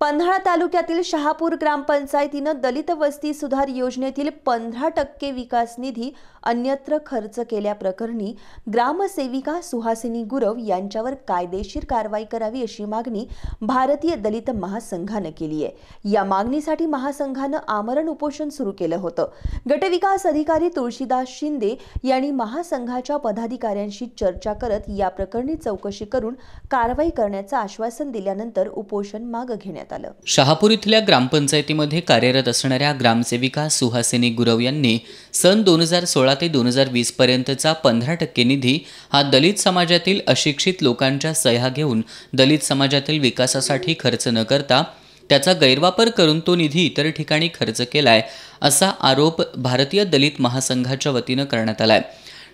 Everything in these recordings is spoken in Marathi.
पन्हाळा तालुक्यातील शहापूर ग्रामपंचायतीनं दलित वस्ती सुधार योजनेतील पंधरा टक्के विकास निधी अन्यत्र खर्च केल्याप्रकरणी ग्रामसेविका सुहासिनी गुरव यांच्यावर कायदेशीर कारवाई करावी अशी मागणी भारतीय दलित महासंघानं केली आहे या मागणीसाठी महासंघानं आमरण उपोषण सुरू केलं होतं गटविकास अधिकारी तुळशीदास शिंदे यांनी महासंघाच्या पदाधिकाऱ्यांशी चर्चा करत या प्रकरणी चौकशी करून कारवाई करण्याचं आश्वासन दिल्यानंतर उपोषण मागं घेण्यात करण्यात आलं शहापूर इथल्या ग्रामपंचायतीमध्ये कार्यरत असणाऱ्या ग्रामसेविका सुहासिनी गुरव यांनी सन दोन हजार सोळा ते दोन हजार वीस पर्यंतचा पंधरा टक्के निधी हा दलित समाजातील अशिक्षित लोकांच्या सह्या घेऊन दलित समाजातील विकासासाठी खर्च न करता त्याचा गैरवापर करून तो निधी इतर ठिकाणी खर्च केलाय असा आरोप भारतीय दलित महासंघाच्या वतीनं करण्यात आलाय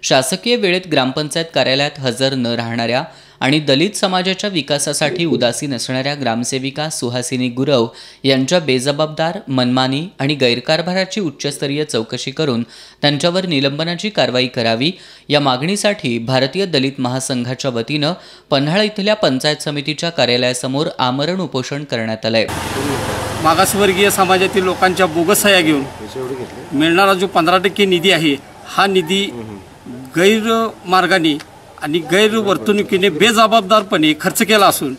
शासकीय वेळेत ग्रामपंचायत कार्यालयात हजर न राहणाऱ्या आणि दलित समाजाच्या विकासासाठी उदासीन असणाऱ्या ग्रामसेविका सुहासिनी गुरव यांच्या बेजबाबदार मनमानी आणि गैरकारभाराची उच्चस्तरीय चौकशी करून त्यांच्यावर निलंबनाची कारवाई करावी या मागणीसाठी भारतीय दलित महासंघाच्या वतीनं पन्हाळा इथल्या पंचायत समितीच्या कार्यालयासमोर आमरण उपोषण करण्यात आलंय मागासवर्गीय समाजातील लोकांच्या बोगस घेऊन मिळणारा जो पंधरा टक्के निधी आहे हा निधी गैरमार्गाने आणि गैरवर्तणुकीने बेजबाबदारपणे खर्च केला असून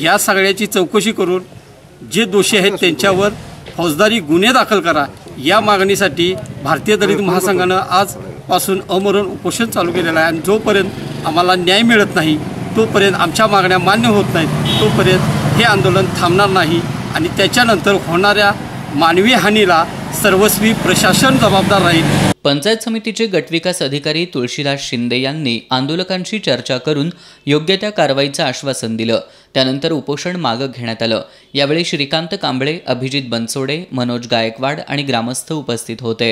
या सगळ्याची चौकशी करून जे दोषी आहेत त्यांच्यावर फौजदारी गुन्हे दाखल करा या मागणीसाठी भारतीय दलित महासंघानं आजपासून अमरण उपोषण चालू केलेलं आहे आणि जोपर्यंत आम्हाला न्याय मिळत नाही तोपर्यंत आमच्या मागण्या मान्य होत नाहीत तोपर्यंत हे आंदोलन थांबणार नाही आणि त्याच्यानंतर होणाऱ्या मानवी हानीला सर्वस्वी प्रशासन जबाबदार राहील पंचायत समितीचे गटविकास अधिकारी तुळशीदास शिंदे यांनी आंदोलकांशी चर्चा करून योग्य त्या कारवाईचं आश्वासन दिलं त्यानंतर उपोषण मागं घेण्यात आलं यावेळी श्रीकांत कांबळे अभिजित बनसोडे मनोज गायकवाड आणि ग्रामस्थ उपस्थित होते